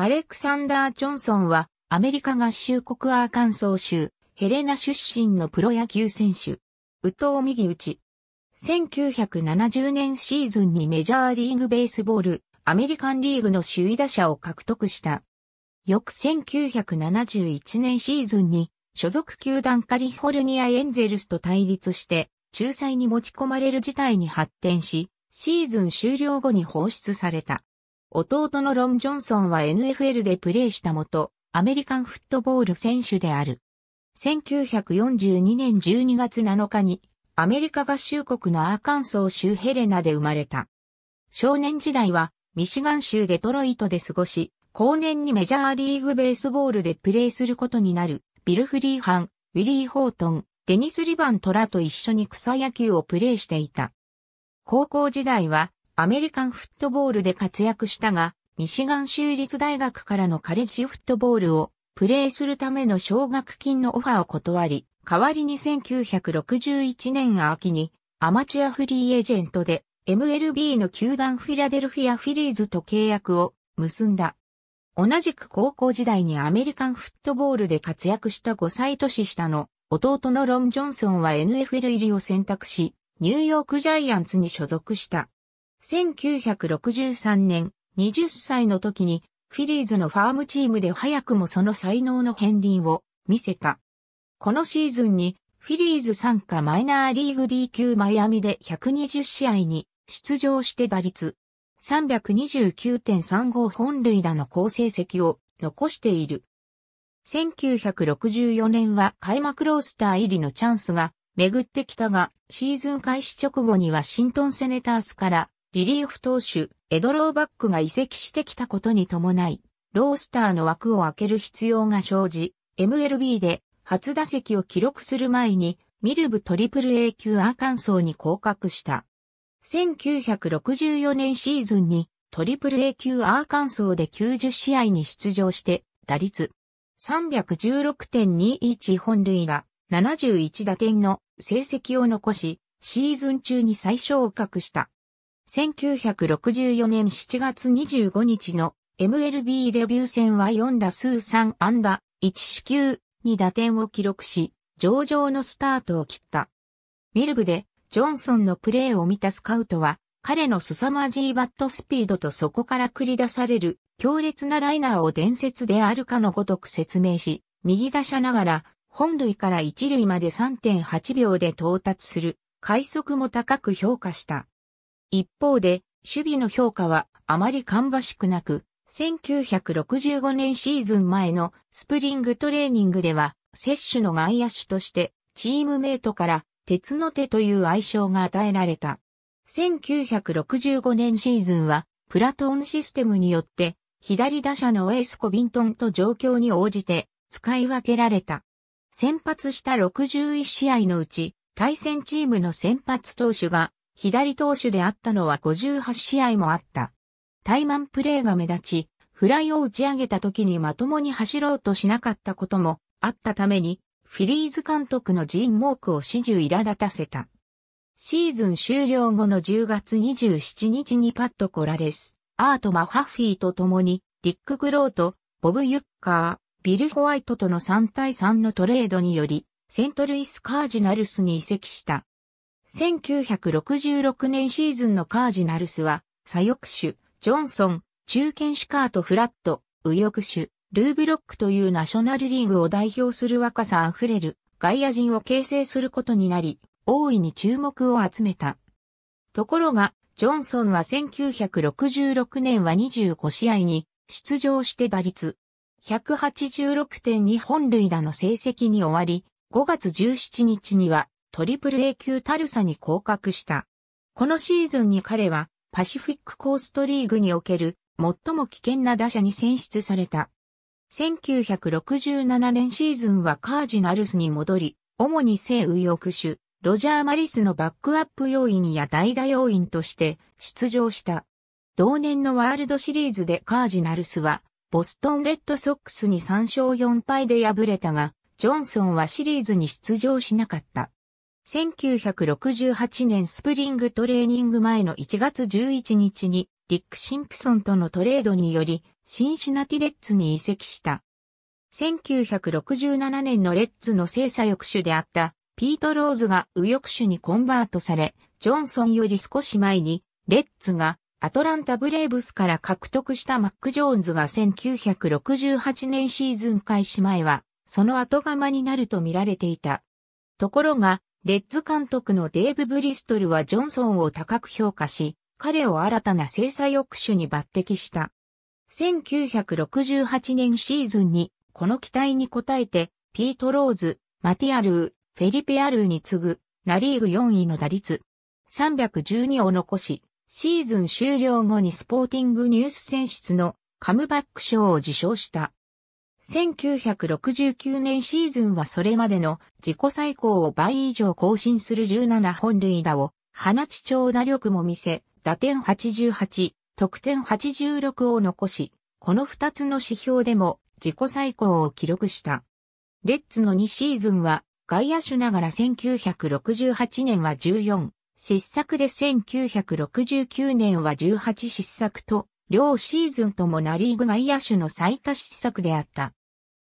アレクサンダー・ジョンソンは、アメリカ合衆国アーカンソー州、ヘレナ出身のプロ野球選手。宇藤右打ち。1970年シーズンにメジャーリーグベースボール、アメリカンリーグの首位打者を獲得した。翌1971年シーズンに、所属球団カリフォルニアエンゼルスと対立して、仲裁に持ち込まれる事態に発展し、シーズン終了後に放出された。弟のロン・ジョンソンは NFL でプレーしたもと、アメリカンフットボール選手である。1942年12月7日に、アメリカ合衆国のアーカンソー州ヘレナで生まれた。少年時代は、ミシガン州デトロイトで過ごし、後年にメジャーリーグベースボールでプレーすることになる、ビル・フリーハン、ウィリー・ホートン、デニス・リバン・トラと一緒に草野球をプレーしていた。高校時代は、アメリカンフットボールで活躍したが、ミシガン州立大学からのカレッジフットボールをプレーするための奨学金のオファーを断り、代わりに1961年秋にアマチュアフリーエージェントで MLB の球団フィラデルフィアフィリーズと契約を結んだ。同じく高校時代にアメリカンフットボールで活躍した5歳年下の弟のロン・ジョンソンは NFL 入りを選択し、ニューヨークジャイアンツに所属した。1963年、20歳の時に、フィリーズのファームチームで早くもその才能の片鱗を見せた。このシーズンに、フィリーズ参加マイナーリーグ D 級マイアミで120試合に出場して打率329.35本塁打の好成績を残している。1964年は開幕ロースター入りのチャンスが巡ってきたが、シーズン開始直後にはシントンセネタースからリリーフ投手、エドローバックが移籍してきたことに伴い、ロースターの枠を開ける必要が生じ、MLB で初打席を記録する前に、ミルブトリプル A 級アーカンソーに降格した。1964年シーズンにトリプル A 級アーカンソーで90試合に出場して、打率316.21本塁打、71打点の成績を残し、シーズン中に最小を格した。1964年7月25日の MLB デビュー戦は4打数3安打、1四球、に打点を記録し、上々のスタートを切った。ミルブで、ジョンソンのプレーを見たスカウトは、彼の凄まじいバットスピードとそこから繰り出される強烈なライナーを伝説であるかのごとく説明し、右打者ながら本塁から一塁まで3.8秒で到達する快速も高く評価した。一方で、守備の評価はあまり芳しくなく、1965年シーズン前のスプリングトレーニングでは、接種の外野手としてチームメイトから鉄の手という愛称が与えられた。1965年シーズンはプラトーンシステムによって左打者のエースコビントンと状況に応じて使い分けられた。先発した61試合のうち対戦チームの先発投手が左投手であったのは58試合もあった。マンプレーが目立ち、フライを打ち上げた時にまともに走ろうとしなかったこともあったために、フィリーズ監督のジーン・モークを始終苛立たせた。シーズン終了後の10月27日にパッド・コラレス、アート・マハフィーと共に、リック・グローとボブ・ユッカー、ビル・ホワイトとの3対3のトレードにより、セントルイス・カージナルスに移籍した。1966年シーズンのカージナルスは、左翼手、ジョンソン、中堅シカート・フラット、右翼手、ルーブロックというナショナルリーグを代表する若さあふれる外野陣を形成することになり、大いに注目を集めた。ところが、ジョンソンは1966年は25試合に出場して打率186.2本塁打の成績に終わり、5月17日にはトリプル A 級タルサに降格した。このシーズンに彼はパシフィックコーストリーグにおける最も危険な打者に選出された。1967年シーズンはカージナルスに戻り、主に西右翼手、ロジャー・マリスのバックアップ要員や代打要員として出場した。同年のワールドシリーズでカージナルスは、ボストンレッドソックスに3勝4敗で敗れたが、ジョンソンはシリーズに出場しなかった。1968年スプリングトレーニング前の1月11日にディック・シンプソンとのトレードによりシンシナティレッツに移籍した。1967年のレッツの精査翌手であったピート・ローズが右翼手にコンバートされ、ジョンソンより少し前にレッツがアトランタ・ブレーブスから獲得したマック・ジョーンズが1968年シーズン開始前はその後釜になると見られていた。ところが、レッズ監督のデーブ・ブリストルはジョンソンを高く評価し、彼を新たな制裁抑止に抜擢した。1968年シーズンに、この期待に応えて、ピート・ローズ、マティアルー、フェリペ・アルーに次ぐ、ナリーグ4位の打率、312を残し、シーズン終了後にスポーティングニュース選出のカムバック賞を受賞した。1969年シーズンはそれまでの自己最高を倍以上更新する17本塁打を放ち長打力も見せ、打点88、得点86を残し、この2つの指標でも自己最高を記録した。レッツの2シーズンは外野手ながら1968年は14、失策で1969年は18失策と、両シーズンともナリーグ外野手の最多失策であった。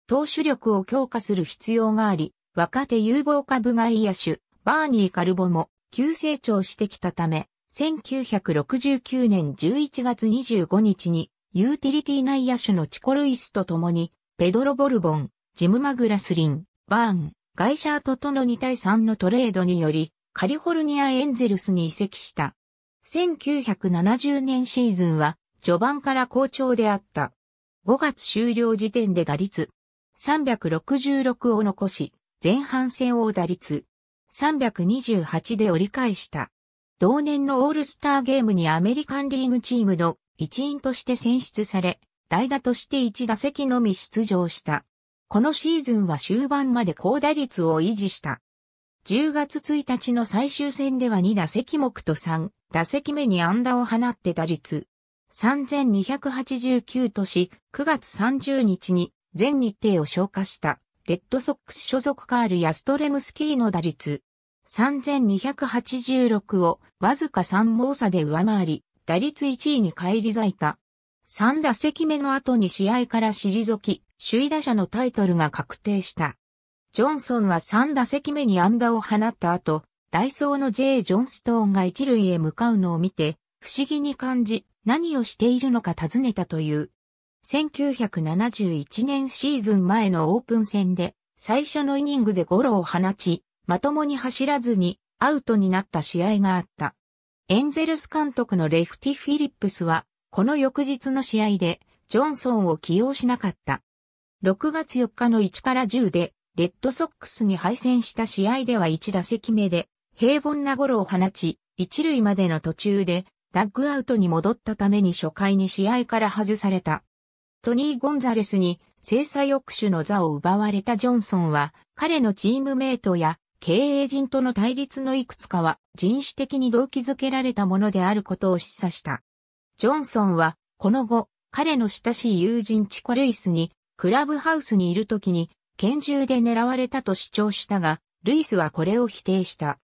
投手力を強化する必要があり、若手有望株外野手、バーニー・カルボも急成長してきたため、1969年11月25日に、ユーティリティ内野手のチコルイスと共に、ペドロ・ボルボン、ジム・マグラスリン、バーン、ガイシャートとの2対3のトレードにより、カリフォルニア・エンゼルスに移籍した。1970年シーズンは、序盤から好調であった。5月終了時点で打率366を残し、前半戦を打率328で折り返した。同年のオールスターゲームにアメリカンリーグチームの一員として選出され、代打として1打席のみ出場した。このシーズンは終盤まで高打率を維持した。10月1日の最終戦では2打席目と3打席目に安打を放って打率3289とし、9月30日に全日程を消化した、レッドソックス所属カール・ヤストレムスキーの打率、3286をわずか3毛差で上回り、打率1位に返り咲いた。3打席目の後に試合から退き、首位打者のタイトルが確定した。ジョンソンは3打席目に安打を放った後、ダイソーの J. ジョンストーンが一塁へ向かうのを見て、不思議に感じ、何をしているのか尋ねたという。1971年シーズン前のオープン戦で最初のイニングでゴロを放ち、まともに走らずにアウトになった試合があった。エンゼルス監督のレフティ・フィリップスは、この翌日の試合で、ジョンソンを起用しなかった。6月4日の1から10で、レッドソックスに敗戦した試合では1打席目で、平凡なゴロを放ち、1塁までの途中で、ダッグアウトに戻ったために初回に試合から外された。トニー・ゴンザレスに制裁抑止の座を奪われたジョンソンは、彼のチームメイトや経営陣との対立のいくつかは人種的に動機づけられたものであることを示唆した。ジョンソンは、この後、彼の親しい友人チコ・ルイスに、クラブハウスにいる時に、拳銃で狙われたと主張したが、ルイスはこれを否定した。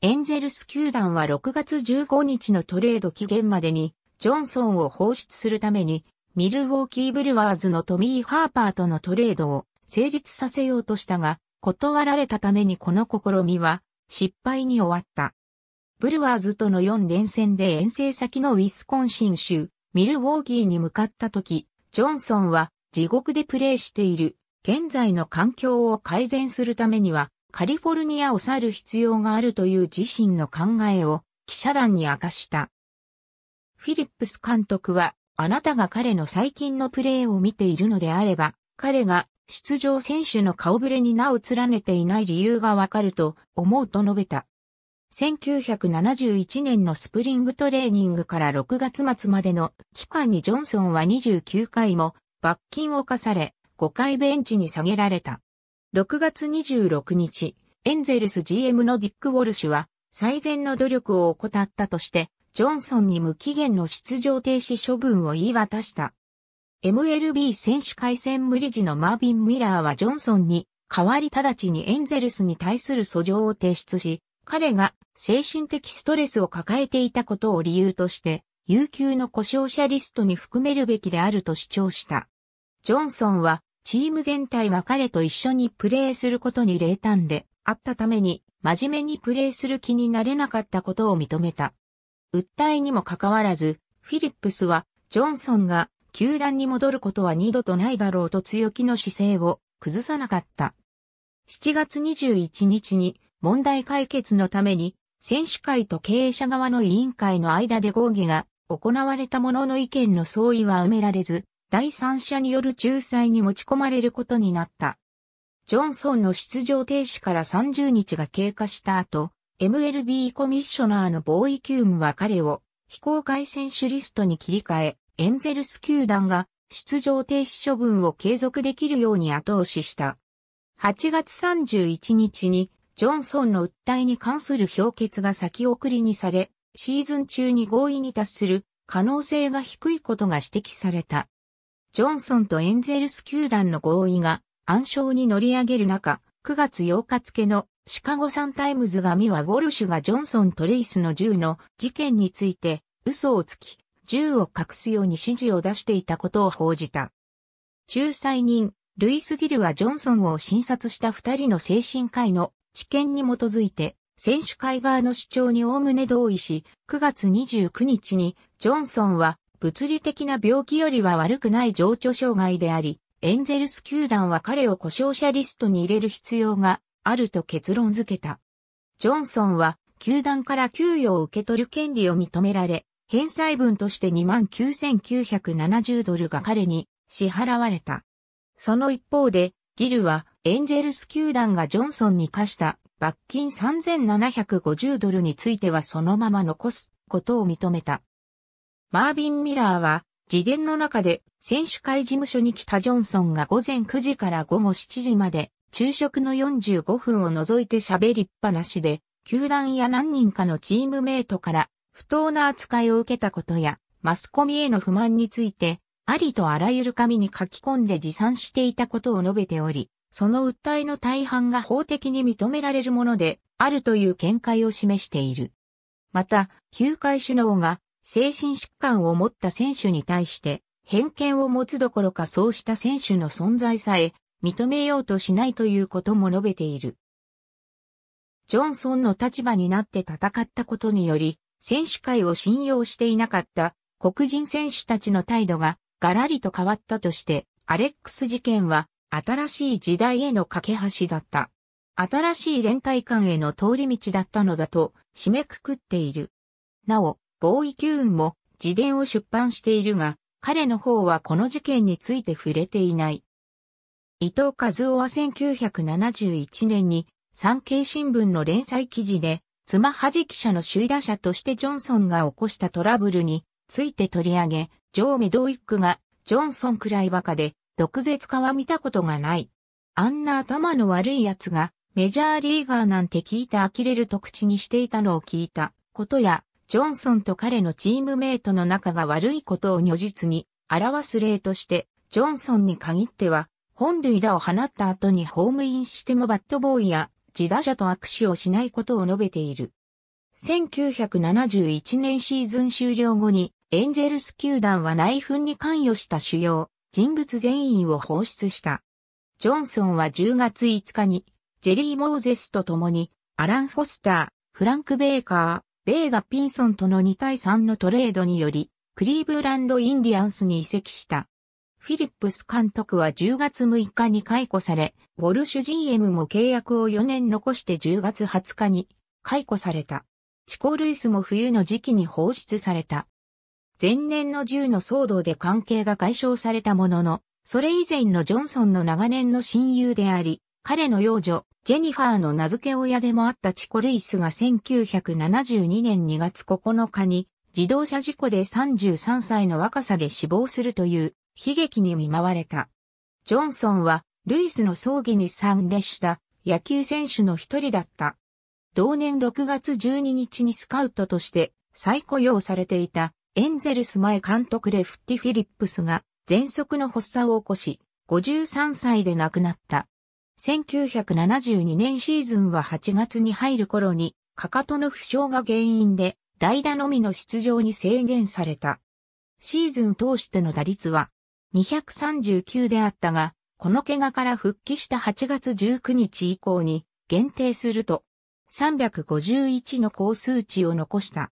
エンゼルス球団は6月15日のトレード期限までに、ジョンソンを放出するために、ミルウォーキーブルワーズのトミー・ハーパーとのトレードを成立させようとしたが、断られたためにこの試みは失敗に終わった。ブルワーズとの4連戦で遠征先のウィスコンシン州、ミルウォーキーに向かった時、ジョンソンは地獄でプレーしている現在の環境を改善するためにはカリフォルニアを去る必要があるという自身の考えを記者団に明かした。フィリップス監督はあなたが彼の最近のプレーを見ているのであれば、彼が出場選手の顔ぶれに名を連ねていない理由がわかると思うと述べた。1971年のスプリングトレーニングから6月末までの期間にジョンソンは29回も罰金を課され5回ベンチに下げられた。6月26日、エンゼルス GM のディック・ウォルシュは最善の努力を怠ったとしてジョンソンに無期限の出場停止処分を言い渡した。MLB 選手回戦無理時のマービン・ミラーはジョンソンに代わり直ちにエンゼルスに対する訴状を提出し、彼が精神的ストレスを抱えていたことを理由として、有給の故障者リストに含めるべきであると主張した。ジョンソンは、チーム全体が彼と一緒にプレーすることに冷淡であったために、真面目にプレーする気になれなかったことを認めた。訴えにもかかわらず、フィリップスは、ジョンソンが球団に戻ることは二度とないだろうと強気の姿勢を崩さなかった。7月21日に問題解決のために選手会と経営者側の委員会の間で合議が行われたものの意見の相違は埋められず、第三者による仲裁に持ち込まれることになった。ジョンソンの出場停止から30日が経過した後、MLB コミッショナーのボーイ・キュームは彼を非公開選手リストに切り替え、エンゼルス球団が出場停止処分を継続できるように後押しした。8月31日にジョンソンの訴えに関する評決が先送りにされ、シーズン中に合意に達する可能性が低いことが指摘された。ジョンソンとエンゼルス球団の合意が暗礁に乗り上げる中、9月8日付のシカゴサンタイムズがミワ・ウォルシュがジョンソン・トレイスの銃の事件について嘘をつき、銃を隠すように指示を出していたことを報じた。仲裁人、ルイス・ギルはジョンソンを診察した二人の精神科医の知見に基づいて、選手会側の主張に概ね同意し、9月29日に、ジョンソンは、物理的な病気よりは悪くない情緒障害であり、エンゼルス球団は彼を故障者リストに入れる必要があると結論付けた。ジョンソンは、球団から給与を受け取る権利を認められ、返済分として29,970ドルが彼に支払われた。その一方で、ギルは、エンゼルス球団がジョンソンに課した罰金3750ドルについてはそのまま残すことを認めた。マービン・ミラーは、自伝の中で選手会事務所に来たジョンソンが午前9時から午後7時まで昼食の45分を除いて喋りっぱなしで、球団や何人かのチームメイトから不当な扱いを受けたことや、マスコミへの不満について、ありとあらゆる紙に書き込んで持参していたことを述べており、その訴えの大半が法的に認められるものであるという見解を示している。また、球界首脳が精神疾患を持った選手に対して偏見を持つどころかそうした選手の存在さえ認めようとしないということも述べている。ジョンソンの立場になって戦ったことにより、選手会を信用していなかった黒人選手たちの態度がガラリと変わったとして、アレックス事件は新しい時代への架け橋だった。新しい連帯感への通り道だったのだと締めくくっている。なお、ボーイ・キューンも自伝を出版しているが、彼の方はこの事件について触れていない。伊藤和夫は1971年に産経新聞の連載記事で、妻はじき者の首位打者としてジョンソンが起こしたトラブルについて取り上げ、ジョー・メドウィックが、ジョンソンくらいバカで、毒舌化は見たことがない。あんな頭の悪い奴が、メジャーリーガーなんて聞いて呆れると口にしていたのを聞いたことや、ジョンソンと彼のチームメイトの仲が悪いことを如実に表す例として、ジョンソンに限っては、本塁打を放った後にホームインしてもバットボーイや自打者と握手をしないことを述べている。1971年シーズン終了後にエンゼルス球団は内紛に関与した主要人物全員を放出した。ジョンソンは10月5日にジェリー・モーゼスと共にアラン・フォスター、フランク・ベーカー、ベーガ・ピンソンとの2対3のトレードによりクリーブランド・インディアンスに移籍した。フィリップス監督は10月6日に解雇され、ウォルシュ GM も契約を4年残して10月20日に解雇された。チコルイスも冬の時期に放出された。前年の銃の騒動で関係が解消されたものの、それ以前のジョンソンの長年の親友であり、彼の幼女、ジェニファーの名付け親でもあったチコ・ルイスが1972年2月9日に自動車事故で33歳の若さで死亡するという悲劇に見舞われた。ジョンソンは、ルイスの葬儀に参列した野球選手の一人だった。同年6月12日にスカウトとして再雇用されていたエンゼルス前監督レフティ・フィリップスが喘息の発作を起こし、53歳で亡くなった。1972年シーズンは8月に入る頃に、かかとの負傷が原因で、代打のみの出場に制限された。シーズン通しての打率は239であったが、この怪我から復帰した8月19日以降に限定すると、351の高数値を残した。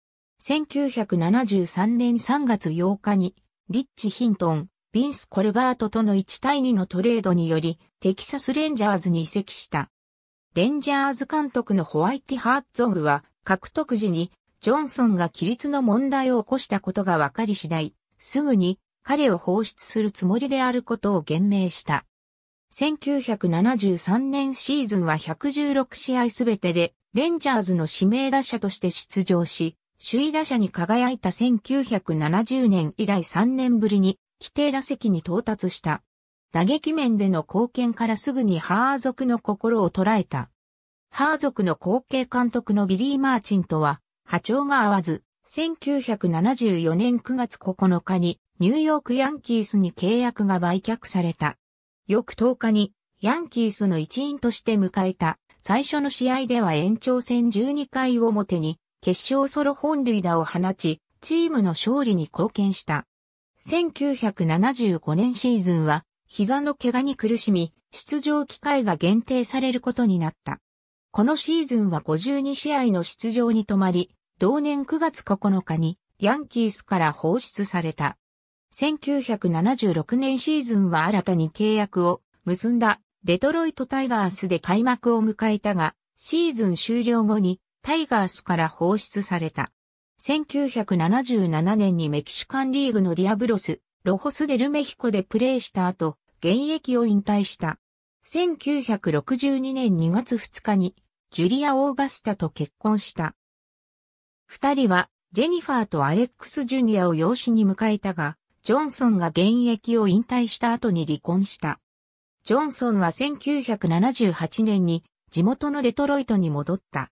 1973年3月8日に、リッチ・ヒントン、ビンス・コルバートとの1対2のトレードにより、テキサス・レンジャーズに移籍した。レンジャーズ監督のホワイティ・ハーツオグは、獲得時に、ジョンソンが規律の問題を起こしたことが分かり次第、すぐに彼を放出するつもりであることを言明した。1973年シーズンは116試合すべてで、レンジャーズの指名打者として出場し、首位打者に輝いた1970年以来3年ぶりに、規定打席に到達した。打撃面での貢献からすぐにハー族の心を捉えた。ハー族の後継監督のビリー・マーチンとは、波長が合わず、1974年9月9日にニューヨークヤンキースに契約が売却された。翌10日にヤンキースの一員として迎えた最初の試合では延長戦12回表に決勝ソロ本塁打を放ち、チームの勝利に貢献した。1975年シーズンは膝の怪我に苦しみ、出場機会が限定されることになった。このシーズンは52試合の出場に止まり、同年9月9日にヤンキースから放出された。1976年シーズンは新たに契約を結んだデトロイトタイガースで開幕を迎えたが、シーズン終了後にタイガースから放出された。1977年にメキシカンリーグのディアブロス、ロホスデルメヒコでプレーした後、現役を引退した。1962年2月2日に、ジュリア・オーガスタと結婚した。二人は、ジェニファーとアレックス・ジュニアを養子に迎えたが、ジョンソンが現役を引退した後に離婚した。ジョンソンは1978年に地元のデトロイトに戻った。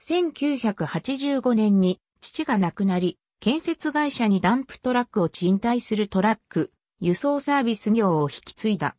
1985年に父が亡くなり、建設会社にダンプトラックを賃貸するトラック、輸送サービス業を引き継いだ。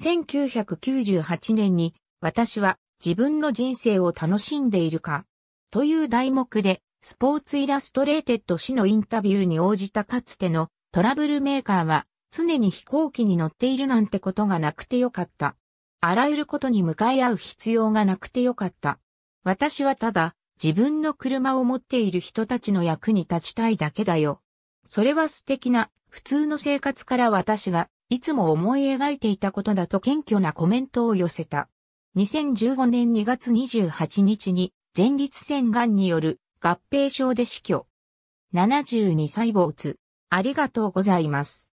1998年に私は自分の人生を楽しんでいるかという題目でスポーツイラストレーテッド氏のインタビューに応じたかつてのトラブルメーカーは常に飛行機に乗っているなんてことがなくてよかった。あらゆることに向かい合う必要がなくてよかった。私はただ自分の車を持っている人たちの役に立ちたいだけだよ。それは素敵な普通の生活から私がいつも思い描いていたことだと謙虚なコメントを寄せた。2015年2月28日に前立腺癌による合併症で死去。72歳没。ありがとうございます。